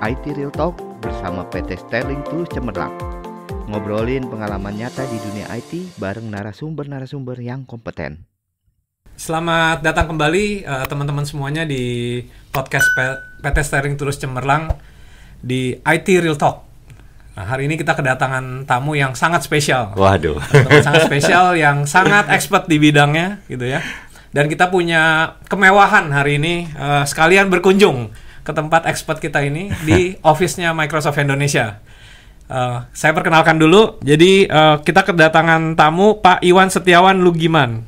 IT Real Talk bersama PT Sterling Terus Cemerlang. Ngobrolin pengalaman nyata di dunia IT bareng narasumber-narasumber yang kompeten. Selamat datang kembali teman eh, teman-teman semuanya di podcast PT Sterling Terus Cemerlang di IT Real Talk. Nah, hari ini kita kedatangan tamu yang sangat spesial. Waduh. Teman sangat spesial yang sangat expert di bidangnya gitu ya dan kita punya kemewahan hari ini uh, sekalian berkunjung ke tempat expert kita ini di office-nya Microsoft Indonesia. Uh, saya perkenalkan dulu. Jadi uh, kita kedatangan tamu Pak Iwan Setiawan Lugiman.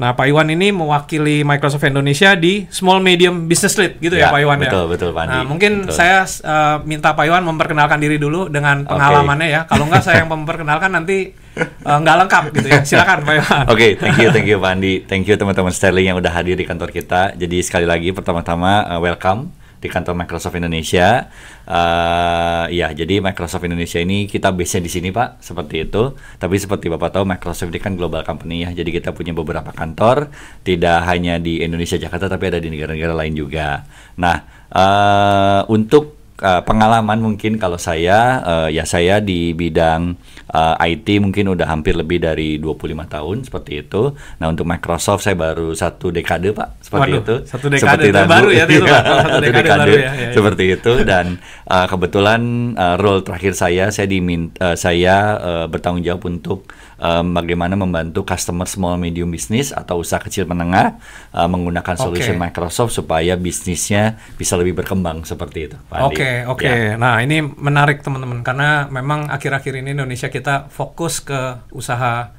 Nah, Pak Iwan ini mewakili Microsoft Indonesia di Small Medium Business Lead gitu ya, ya Pak Iwan betul, ya. Betul, betul Pak. Nah, mungkin betul. saya uh, minta Pak Iwan memperkenalkan diri dulu dengan pengalamannya okay. ya. Kalau nggak saya yang memperkenalkan nanti uh, nggak lengkap gitu ya. Silakan Pak Iwan. Oke, okay, thank you, thank you Pak Andi. Thank you teman-teman Sterling yang udah hadir di kantor kita. Jadi sekali lagi pertama-tama uh, welcome di kantor Microsoft Indonesia. Uh, ya, jadi Microsoft Indonesia ini kita base di sini Pak, seperti itu. Tapi seperti Bapak tahu Microsoft ini kan global company ya, jadi kita punya beberapa kantor, tidak hanya di Indonesia Jakarta tapi ada di negara-negara lain juga. Nah, uh, untuk Eh, pengalaman mungkin kalau saya uh, ya saya di bidang uh, eh, IT mungkin udah hampir lebih dari 25 tahun seperti itu. Nah, untuk Microsoft saya baru satu dekade, Pak, seperti Waduh, itu. Satu dekade seperti itu baru ya itu, iya, Satu dekade, dekade baru ya, ya, ya. Seperti itu dan uh, kebetulan uh, role terakhir saya saya diminta uh, saya uh, bertanggung jawab untuk um, bagaimana membantu customer small medium business atau usaha kecil menengah uh, menggunakan solusi okay. Microsoft supaya bisnisnya bisa lebih berkembang seperti itu. Oke, okay oke. Okay. Ya. Nah, ini menarik teman-teman karena memang akhir-akhir ini Indonesia kita fokus ke usaha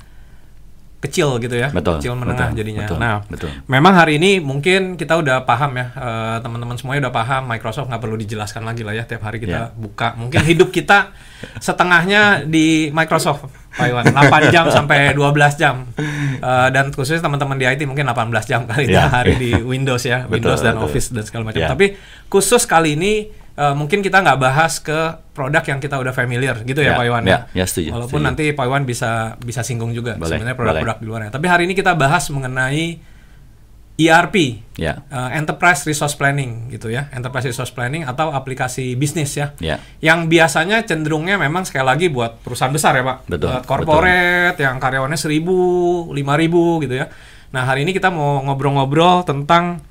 kecil gitu ya, betul, kecil menengah betul, jadinya. Betul, nah, betul. memang hari ini mungkin kita udah paham ya, eh, teman-teman semuanya udah paham Microsoft nggak perlu dijelaskan lagi lah ya tiap hari kita yeah. buka. Mungkin hidup kita setengahnya di Microsoft, Pak Iwan, 8 jam sampai 12 jam. Eh, dan khususnya teman-teman di IT mungkin 18 jam kali yeah. hari ya. di Windows ya, betul, Windows dan betul. Office dan segala macam. Yeah. Tapi khusus kali ini Eh, mungkin kita nggak bahas ke produk yang kita udah familiar gitu ya, ya Pak Iwan ya. Ya, ya setuju. Walaupun setuju. nanti Pak Iwan bisa bisa singgung juga sebenarnya produk-produk di luarnya. Tapi hari ini kita bahas mengenai ERP, yeah. Ya. uh, Enterprise Resource Planning gitu ya, Enterprise Resource Planning atau aplikasi bisnis ya, yeah. yang biasanya cenderungnya memang sekali lagi buat perusahaan besar ya pak, betul, eh, buat corporate betul. yang karyawannya seribu, lima ribu gitu ya. Nah hari ini kita mau ngobrol-ngobrol tentang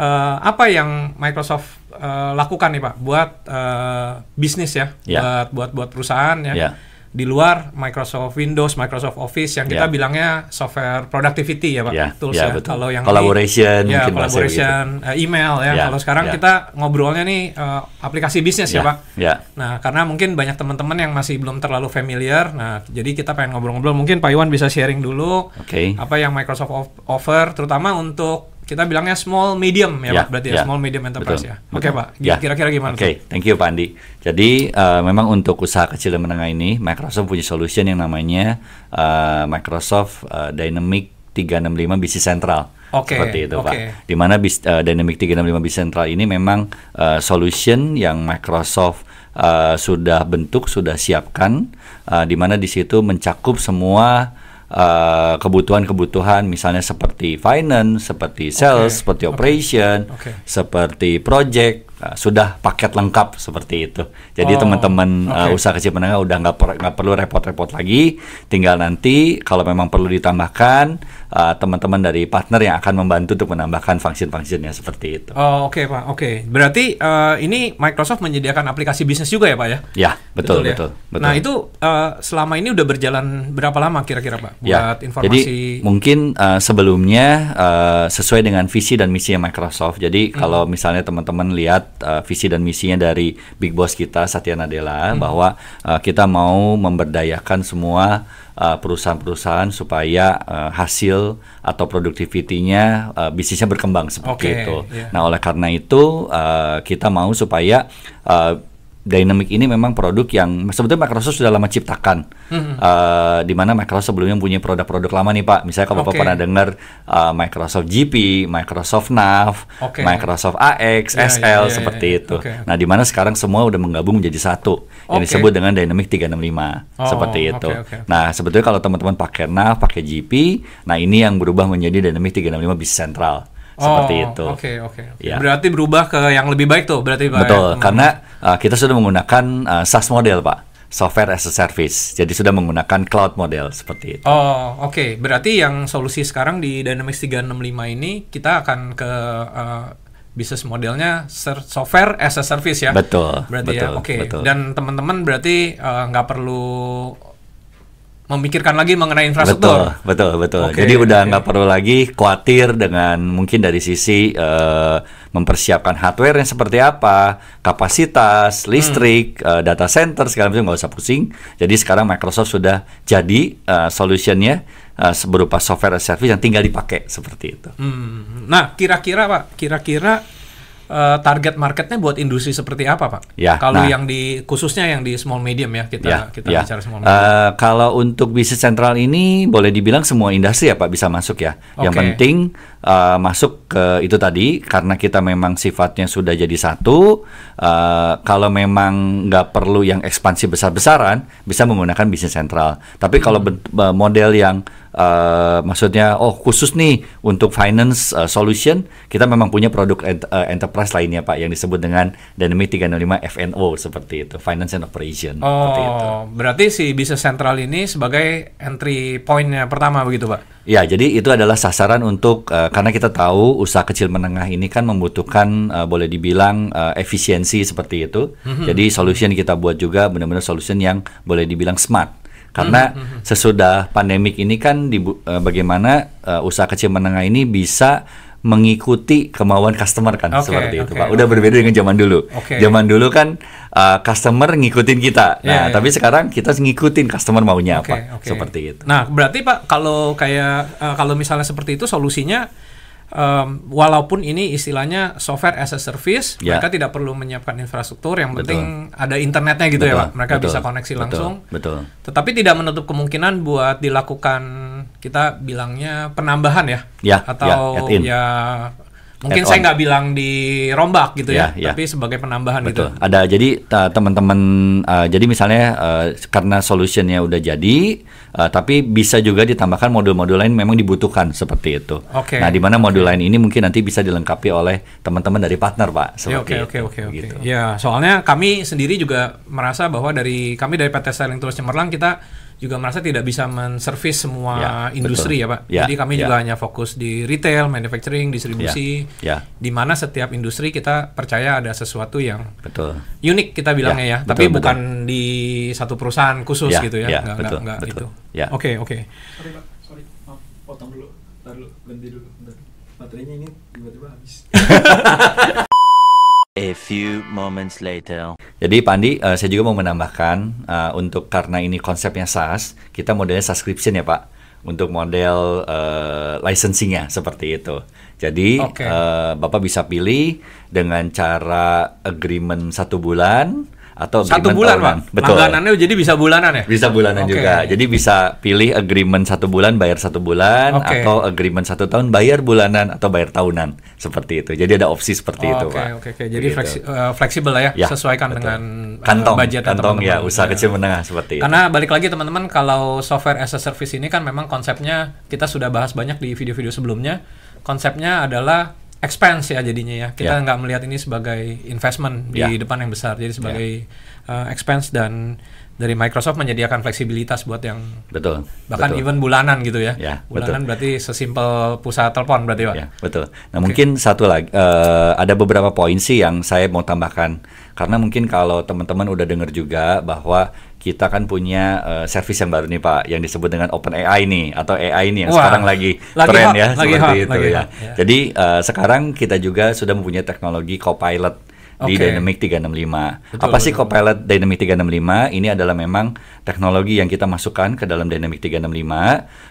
uh, apa yang Microsoft uh, lakukan nih Pak buat uh, bisnis ya, yeah. buat buat buat perusahaan ya. Yeah. Di luar Microsoft Windows, Microsoft Office yang kita yeah. bilangnya software productivity ya Pak, yeah. tools yeah, ya. Betul. Kalau yang collaboration, di, ya, collaboration, gitu. email ya. Yeah. Kalau sekarang yeah. kita ngobrolnya nih uh, aplikasi bisnis yeah. ya Pak. Yeah. Nah, karena mungkin banyak teman-teman yang masih belum terlalu familiar. Nah, jadi kita pengen ngobrol-ngobrol. Mungkin Pak Iwan bisa sharing dulu okay. apa yang Microsoft offer, terutama untuk kita bilangnya small medium ya, ya Pak berarti ya, ya small medium enterprise betul, ya. Oke okay, Pak, ya. kira-kira gimana? Oke, okay, thank you Pak Andi. Jadi uh, memang untuk usaha kecil dan menengah ini Microsoft punya solution yang namanya uh, Microsoft uh, Dynamic 365 Business Central. Okay, seperti itu okay. Pak. Dimana uh, Dynamic 365 Business Central ini memang uh, solution yang Microsoft uh, sudah bentuk, sudah siapkan uh, di mana di situ mencakup semua Uh, kebutuhan-kebutuhan misalnya seperti finance, seperti sales, okay. seperti operation, okay. Okay. seperti project uh, sudah paket lengkap seperti itu. Jadi teman oh, teman-teman uh, okay. uh, usaha kecil menengah udah nggak per, perlu repot-repot lagi, tinggal nanti kalau memang perlu ditambahkan Uh, teman-teman uh, dari partner yang akan membantu untuk menambahkan function-functionnya seperti itu. Oh, oke okay, Pak. Oke. Okay. Berarti uh, ini Microsoft menyediakan aplikasi bisnis juga ya, Pak ya? Ya, betul, betul. Ya? betul, betul. Nah, itu uh, selama ini udah berjalan berapa lama kira-kira, Pak? Ya, buat ya, informasi Jadi mungkin uh, sebelumnya uh, sesuai dengan visi dan misi Microsoft. Jadi hmm. kalau misalnya teman-teman lihat uh, visi dan misinya dari big boss kita Satya Nadella hmm. bahwa uh, kita mau memberdayakan semua uh, perusahaan-perusahaan supaya uh, hasil skill atau produktivitinya uh, eh, bisnisnya berkembang seperti okay, itu. Yeah. Nah oleh karena itu uh, kita mau supaya uh, Dynamic ini memang produk yang sebetulnya Microsoft sudah lama ciptakan, hmm. uh, di mana Microsoft sebelumnya punya produk-produk lama nih Pak. Misalnya kalau okay. Bapak pernah dengar uh, Microsoft GP, Microsoft Nav, okay. Microsoft AX, yeah, ya, SL yeah, yeah, ya. seperti yeah. itu. Okay. Nah, di mana sekarang semua udah menggabung menjadi satu okay. yang disebut dengan Dynamic 365 oh, seperti itu. Okay, okay. Nah, sebetulnya kalau teman-teman pakai Nav, pakai GP, nah ini yang berubah menjadi Dynamic 365 Business Central seperti oh, itu. Oke okay, oke. Okay, okay. Ya. Berarti berubah ke yang lebih baik tuh berarti Pak. Ya? Betul, ya. karena Ah, kita sudah menggunakan uh, SaaS model, Pak software as a service. Jadi sudah menggunakan cloud model seperti itu. Oh, oke. Okay. Berarti yang solusi sekarang di Dynamics 365 ini kita akan ke uh, ah, bisnis modelnya software as a service ya. Betul. Berarti ya, betul, ya. Oke. Okay. Dan teman-teman berarti nggak uh, perlu memikirkan lagi mengenai infrastruktur. Betul, betul, betul. Okay, Jadi udah nggak okay. perlu lagi khawatir dengan mungkin dari sisi uh, mempersiapkan hardware yang seperti apa, kapasitas, hmm. listrik, hmm. uh, data center segala macam nggak usah pusing. Jadi sekarang Microsoft sudah jadi uh, solutionnya uh, berupa software service yang tinggal dipakai seperti itu. Hmm. hmm, hmm. Nah, kira-kira pak, kira-kira Eh, target marketnya buat industri seperti apa, Pak? Ya, kalau nah, yang di khususnya yang di small medium ya kita ya, kita ya. bicara small medium. Uh, kalau untuk bisnis sentral ini boleh dibilang semua industri ya Pak bisa masuk ya. Okay. Yang penting uh, masuk ke itu tadi karena kita memang sifatnya sudah jadi satu. Uh, kalau memang nggak perlu yang ekspansi besar-besaran bisa menggunakan bisnis sentral. Tapi kalau hmm. model yang uh, maksudnya oh khusus nih untuk finance uh, solution kita memang punya produk ent uh, enterprise lainnya Pak yang disebut dengan Dynamic 365 FNO seperti itu finance and operation oh, itu. berarti si bisnis sentral ini sebagai entry pointnya pertama begitu Pak. Ya, jadi itu adalah sasaran untuk uh, karena kita tahu usaha kecil menengah ini kan membutuhkan uh, boleh dibilang uh, efisiensi seperti itu. Mm -hmm. Jadi solution kita buat juga benar-benar solution yang boleh dibilang smart karena hmm, hmm, hmm. sesudah pandemik ini kan di, uh, bagaimana uh, usaha kecil menengah ini bisa mengikuti kemauan customer kan okay, seperti itu okay, pak. Udah okay. berbeda dengan zaman dulu. Okay. Zaman dulu kan uh, customer ngikutin kita. Yeah, nah yeah. Ya. tapi sekarang kita ngikutin customer maunya okay, apa okay. seperti itu. Nah berarti pak kalau kayak uh, kalau misalnya seperti itu solusinya um, walaupun ini istilahnya software as a service, yeah. mereka tidak perlu menyiapkan infrastruktur, yang betul. penting ada internetnya gitu ya, betul, ya, Pak. Mereka betul, bisa koneksi betul, langsung. Betul. Tetapi tidak menutup kemungkinan buat dilakukan kita bilangnya penambahan ya, yeah, ya, atau yeah, ya Mungkin saya nggak bilang di rombak gitu ya, ya, yeah. tapi sebagai penambahan gitu. Betul. gitu. Ada jadi teman-teman uh, jadi misalnya uh, karena solusinya udah jadi, uh, tapi bisa juga ditambahkan modul-modul lain memang dibutuhkan seperti itu. Oke. Okay. Nah, di mana modul lain ini mungkin nanti bisa dilengkapi oleh teman-teman dari partner, Pak. Ya, oke, oke, oke, gitu. oke. Ya, soalnya kami sendiri juga merasa bahwa dari kami dari PT Selling Terus Cemerlang kita juga merasa tidak bisa menservis semua ya, industri betul. ya Pak. Ya, Jadi kami ya. juga hanya fokus di retail, manufacturing, distribusi, ya, ya. di mana setiap industri kita percaya ada sesuatu yang betul. unik kita bilangnya ya, ya. Betul, tapi betul. bukan di satu perusahaan khusus ya, gitu ya, ya nggak betul, nggak, gitu. Ya. Oke oke. Sorry Pak, sorry maaf potong dulu, taruh dulu, ganti dulu, baterainya ini tiba-tiba habis. A few moments later. Jadi Pandi, uh, saya juga mau menambahkan uh, untuk karena ini konsepnya SaaS, kita modelnya subscription ya Pak, untuk model uh, licensingnya seperti itu. Jadi okay. uh, Bapak bisa pilih dengan cara agreement satu bulan atau satu bulan tahunan. pak betul langganannya jadi bisa bulanan ya bisa bulanan okay. juga jadi bisa pilih agreement satu bulan bayar satu bulan okay. atau agreement satu tahun bayar bulanan atau bayar tahunan seperti itu jadi ada opsi seperti oh, itu pak oke okay, oke okay. jadi eh, fleksibel lah ya, ya sesuaikan betul. dengan eh, kantong uh, budget ya, kantong teman -teman. ya usaha ya. kecil menengah seperti itu. karena balik lagi teman-teman kalau software as a service ini kan memang konsepnya kita sudah bahas banyak di video-video sebelumnya konsepnya adalah expense ya jadinya ya. Kita yeah. nggak melihat ini sebagai investment di yeah. depan yang besar, jadi sebagai yeah. Ya. uh, expense dan dari Microsoft menyediakan fleksibilitas buat yang betul bahkan betul. even bulanan gitu ya, yeah, ya, bulanan betul. berarti sesimpel pusat telepon berarti pak ya, betul nah okay. mungkin satu lagi uh, ada beberapa poin sih yang saya mau tambahkan karena mungkin kalau teman-teman udah dengar juga bahwa kita kan punya uh, service yang baru nih Pak, yang disebut dengan Open AI nih atau AI nih yang Wah, sekarang lagi, lagi tren ya lagi seperti hot, itu lagi ya. Hot, ya. Jadi uh, sekarang kita juga sudah mempunyai teknologi Copilot di okay. Dynamic 365. Betul, Apa sih betul. Copilot Dynamic 365? Ini adalah memang teknologi yang kita masukkan ke dalam Dynamic 365, uh,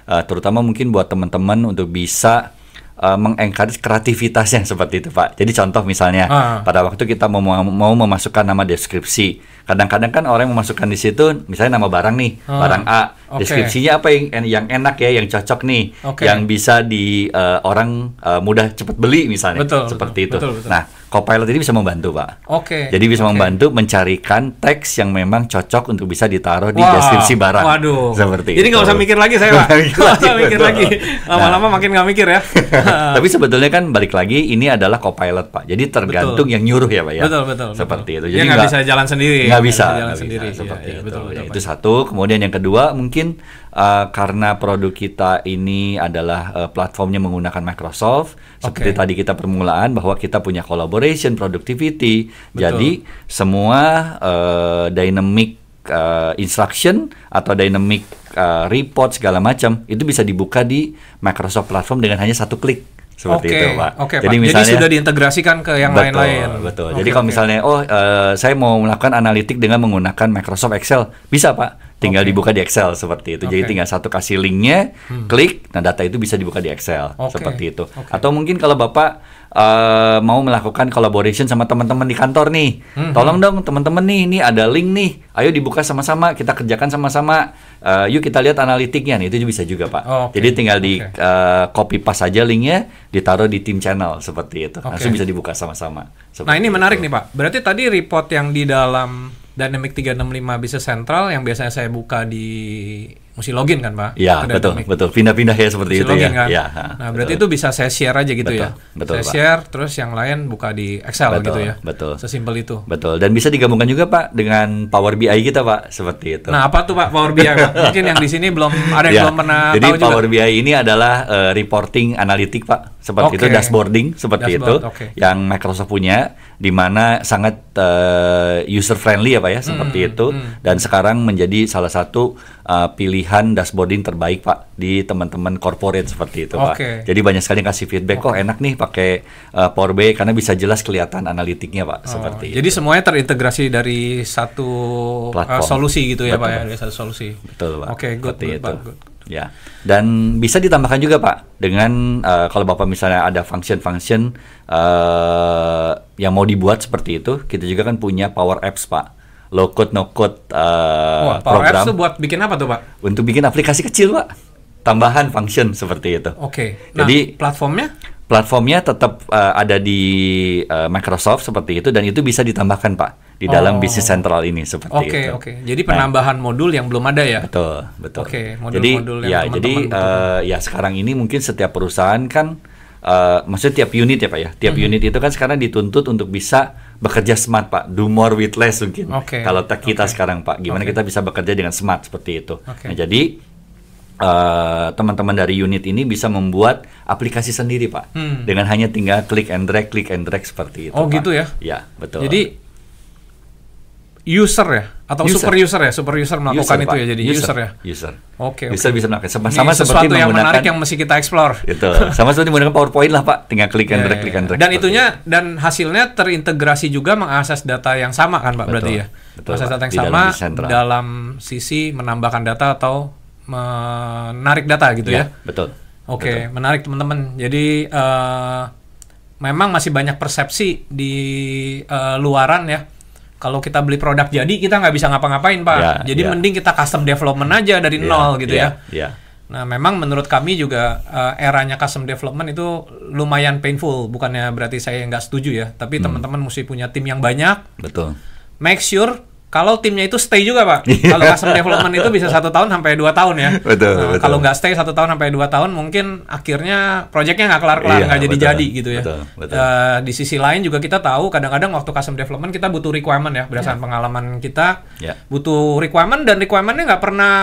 eh, terutama mungkin buat teman-teman untuk bisa uh, mengencourage kreativitasnya seperti itu Pak. Jadi contoh misalnya ah. pada waktu kita mau, mau memasukkan nama deskripsi kadang-kadang kan orang memasukkan di situ misalnya nama barang nih hmm. barang A okay. deskripsinya apa yang yang enak ya yang cocok nih okay. yang bisa di uh, orang uh, mudah cepat beli misalnya betul, seperti betul, itu betul, betul. nah Copilot ini bisa membantu pak oke okay. jadi bisa okay. membantu mencarikan teks yang memang cocok untuk bisa ditaruh di wow. deskripsi barang waduh seperti jadi nggak usah mikir lagi saya pak nggak usah mikir lagi nah. lama-lama nah. makin nggak mikir ya tapi sebetulnya kan balik lagi ini adalah Copilot pak jadi tergantung betul. yang nyuruh ya pak ya betul betul seperti betul. itu jadi nggak bisa jalan sendiri nggak bisa bisa bisa sendiri. seperti ya, itu. Betul, betul, itu satu. Kemudian yang kedua mungkin uh, karena produk kita ini adalah uh, platformnya menggunakan Microsoft seperti tadi kita permulaan bahwa kita punya collaboration, productivity. Betul. Jadi semua uh, dynamic uh, instruction atau dynamic uh, report segala macam itu bisa dibuka di Microsoft platform dengan hanya satu klik seperti okay. itu pak. okay, Jadi pak. misalnya Jadi sudah diintegrasikan ke yang lain-lain. Betul. -lain. betul. Okay, Jadi kalau okay. misalnya oh uh, saya mau melakukan analitik dengan menggunakan Microsoft Excel bisa pak. Tinggal okay. dibuka di Excel seperti itu. Okay. Jadi tinggal satu kasih linknya, hmm. klik, nah data itu bisa dibuka di Excel okay. seperti itu. Okay. Atau mungkin kalau bapak uh, mau melakukan collaboration sama teman-teman di kantor nih. hmm Tolong dong teman-teman nih, ini ada link nih. Ayo dibuka sama-sama, kita kerjakan sama-sama. Uh, yuk kita lihat analitiknya nih, itu bisa juga pak. Oh, okay. Jadi tinggal di okay. uh, eh, copy pas aja linknya, ditaruh di tim channel seperti itu. Okay. Langsung bisa dibuka sama-sama. Nah ini itu. menarik nih pak. Berarti tadi report yang di dalam Dynamic 365 Business Central yang biasanya saya buka di mesti login kan pak? Iya betul Dynamic. betul pindah-pindah ya seperti mesti itu ya. login, ya. Kan? ya. Nah berarti itu bisa saya share aja gitu betul, ya. Betul. Saya pak. share terus yang lain buka di Excel betul, gitu ya. Betul. Sesimpel itu. Betul dan bisa digabungkan juga pak dengan Power BI kita pak seperti itu. Nah apa tuh pak Power BI? Mungkin yang di sini belum ada yang ya. belum pernah Jadi, tahu Power BI ini adalah uh, reporting analitik pak seperti okay. itu dashboarding seperti Dashboard, itu okay. yang Microsoft punya di mana sangat uh, user friendly ya Pak ya, seperti hmm, itu hmm. hmm. dan sekarang menjadi salah satu uh, pilihan dashboarding terbaik Pak di teman-teman corporate seperti itu okay. Pak. Jadi banyak sekali yang kasih feedback kok oh, okay. kok enak nih pakai uh, Power BI karena bisa jelas kelihatan analitiknya Pak oh, seperti jadi itu. Jadi semuanya terintegrasi dari satu Uh, solusi gitu ya Betul, Pak ya, dari satu solusi. Betul Pak. Oke, okay, good, good, Good ya. Dan bisa ditambahkan juga Pak dengan uh, kalau Bapak misalnya ada function-function yang mau dibuat seperti itu, kita juga kan punya power apps, Pak. Low code no code uh, eh, Wah, power program. apps itu buat bikin apa tuh, Pak? Untuk bikin aplikasi kecil, Pak. Tambahan function seperti itu. Oke. Okay. Nah, Jadi platformnya? Platformnya tetap uh, ada di uh, Microsoft seperti itu dan itu bisa ditambahkan, Pak di dalam oh. bisnis sentral ini seperti okay, itu. Oke, okay. oke. Jadi nah. penambahan nah, modul yang belum ada ya. Betul, betul. Oke, okay, modul-modul jadi, ya, teman-teman jadi uh, ya sekarang ini mungkin setiap perusahaan kan Eh, maksudnya tiap unit ya pak ya tiap mm -hmm. unit itu kan sekarang dituntut untuk bisa bekerja smart pak do more with less mungkin okay. kalau kita okay. sekarang pak gimana okay. kita bisa bekerja dengan smart seperti itu okay. nah jadi eh, teman-teman uh, dari unit ini bisa membuat aplikasi sendiri pak hmm. dengan hanya tinggal klik and drag klik and drag seperti itu oh pak. gitu ya ya betul jadi user ya atau user. super user ya super user melakukan user, itu ya Pak. ya jadi user, user ya user oke okay, okay. user bisa melakukan sama-sama seperti sesuatu yang menarik yang mesti kita explore itu sama seperti menggunakan PowerPoint lah Pak tinggal klik and drag klik and dan itunya itu. dan hasilnya terintegrasi juga mengakses data yang sama kan Pak betul, berarti ya betul, mengakses data yang pak. sama dalam, dalam sisi menambahkan data atau menarik data gitu ya, ya? betul oke okay, menarik teman-teman jadi uh, memang masih banyak persepsi di uh, luaran ya kalau kita beli produk jadi kita nggak bisa ngapa-ngapain pak. Yeah, jadi yeah. mending kita custom development aja dari yeah, nol gitu yeah, ya. Yeah. Ya. Nah memang menurut kami juga uh, eranya custom development itu lumayan painful. Bukannya berarti saya nggak setuju ya, tapi hmm. teman-teman mesti punya tim yang banyak. Betul. Make sure kalau timnya itu stay juga pak, iya. kalau custom development itu bisa satu tahun sampai dua tahun ya. Betul. Nah, betul. Kalau nggak stay satu tahun sampai dua tahun, mungkin akhirnya proyeknya nggak kelar-kelar, iya, nggak iya, jadi-jadi gitu ya. Betul, betul. Uh, di sisi lain juga kita tahu kadang-kadang waktu custom development kita butuh requirement ya, berdasarkan yeah. pengalaman kita yeah. butuh requirement dan requirementnya nggak pernah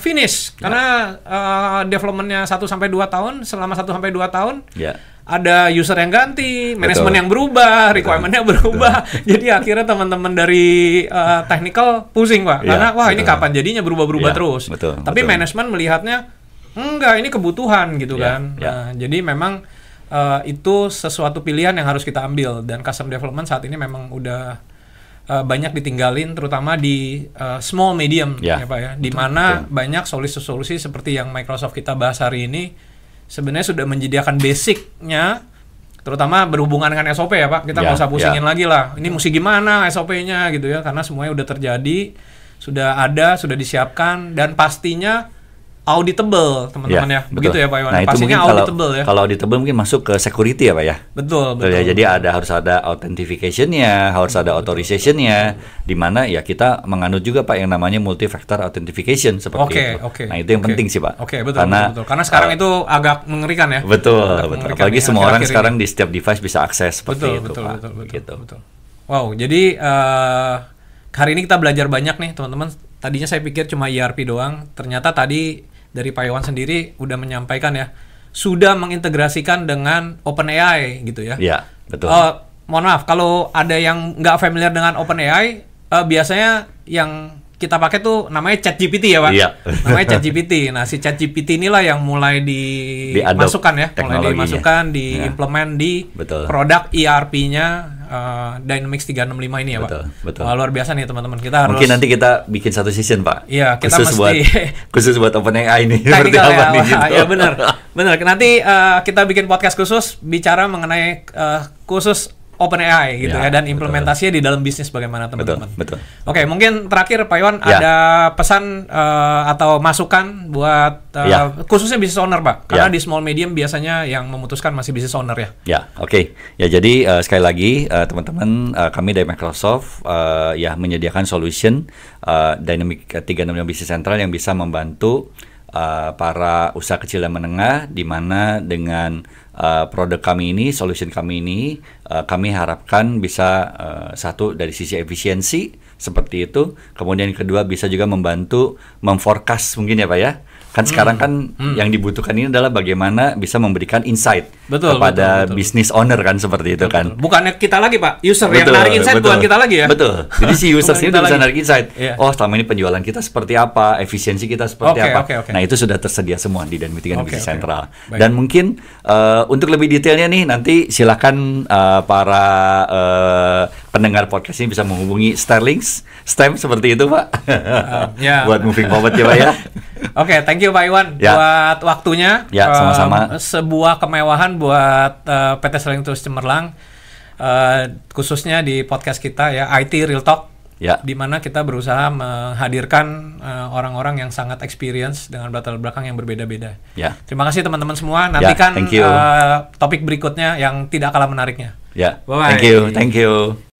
finish yeah. karena uh, developmentnya satu sampai dua tahun, selama satu sampai dua tahun. Yeah ada user yang ganti, manajemen yang berubah, requirementnya berubah. Betul. Jadi akhirnya teman-teman dari uh, technical pusing pak, iya, karena ya, wah ini kapan jadinya berubah-berubah ya, terus. Betul, Tapi manajemen melihatnya enggak ini kebutuhan gitu ya, kan. Ya. Nah, jadi memang uh, itu sesuatu pilihan yang harus kita ambil dan custom development saat ini memang udah Uh, banyak ditinggalin terutama di uh, small medium yeah. ya pak ya di mana banyak solusi-solusi seperti yang Microsoft kita bahas hari ini sebenarnya sudah menjadikan basicnya terutama berhubungan dengan SOP ya Pak. Kita ya, nggak yeah, usah pusingin yeah. lagi lah. Ini musik gimana SOP-nya gitu ya karena semuanya udah terjadi, sudah ada, sudah disiapkan dan pastinya auditable teman-teman ya, ya. begitu ya Pak Iwan. Nah, Pastinya itu auditable kalau, ya. Kalau auditable mungkin masuk ke security ya Pak ya. Betul, betul. Ya, jadi ada harus ada authentication-nya, harus ada authorization-nya di mana ya kita menganut juga Pak yang namanya multi factor authentication seperti okay, itu. Okay, nah, itu yang okay. penting sih Pak. Oke, okay, betul, Karena betul, Karena sekarang uh, itu agak mengerikan ya. Betul, agak betul. Apalagi ya, semua akhir -akhir orang sekarang di setiap device bisa akses seperti betul, itu betul, Pak. Betul, betul, gitu. betul. Wow, jadi uh, hari ini kita belajar banyak nih teman-teman. Tadinya saya pikir cuma ERP doang, ternyata tadi dari Pak Iwan sendiri udah menyampaikan ya sudah mengintegrasikan dengan OpenAI gitu ya. Iya, betul. Uh, mohon maaf kalau ada yang nggak familiar dengan OpenAI, uh, biasanya yang kita pakai tuh namanya ChatGPT ya, Pak. Iya. Namanya ChatGPT. Nah, si ChatGPT inilah yang mulai dimasukkan ya, mulai dimasukkan, diimplement ya. di produk ERP-nya Eh, tiga Dynamics 365 ini ya betul, Pak. Betul. Wah, luar biasa nih teman-teman. Kita harus Mungkin nanti kita bikin satu season, Pak. Iya, kita khusus mesti buat khusus buat Open AI ini seperti apa ya, nih gitu. Ya benar. Benar. Nanti uh, kita bikin podcast khusus bicara mengenai uh, khusus Open AI gitu ya, ya dan implementasinya betul. di dalam bisnis bagaimana teman-teman. Oke, okay, mungkin terakhir Pak Iwan ya. ada pesan uh, atau masukan buat uh, ya. khususnya bisnis owner Pak, ya. karena ya. di small medium biasanya yang memutuskan masih bisnis owner ya. Ya, oke. Okay. Ya jadi uh, sekali lagi teman-teman uh, kami dari Microsoft uh, ya menyediakan solution uh, dynamic uh, 365 bisnis central yang bisa membantu Eh, para usaha kecil dan menengah di mana dengan uh, produk kami ini, solution kami ini uh, kami harapkan bisa uh, satu dari sisi efisiensi seperti itu, kemudian kedua bisa juga membantu memforecast mungkin ya Pak ya. Kan hmm. sekarang kan hmm. yang dibutuhkan ini adalah bagaimana bisa memberikan insight betul, kepada betul, betul. business owner kan seperti itu betul, kan. Bukannya kita lagi Pak, user betul, yang narik insight betul. bukan kita lagi ya. Betul. Jadi si user sini bisa narik insight. Yeah. Oh, selama ini penjualan kita seperti apa, efisiensi kita seperti okay, apa. Okay, okay. Nah, itu sudah tersedia semua di dan mitigan okay, sentral. Baik. Dan mungkin uh, untuk lebih detailnya nih nanti silakan uh, para uh, pendengar podcast ini bisa menghubungi Starlings, STEM seperti itu Pak. Uh, yeah. Buat moving forward ya Pak ya. Oke, okay, thank you Pak Iwan yeah. buat waktunya. Ya, yeah, sama-sama. Um, sebuah kemewahan buat uh, eh, PT Seling Terus Cemerlang uh, khususnya di podcast kita ya IT Real Talk ya. di mana kita berusaha menghadirkan eh, orang-orang uh, yang sangat experience dengan latar belakang yang berbeda-beda. Ya. Terima kasih teman-teman semua. Ya, Nantikan ya, uh, topik berikutnya yang tidak kalah menariknya. Ya. Bye. -bye. Thank you. Thank you.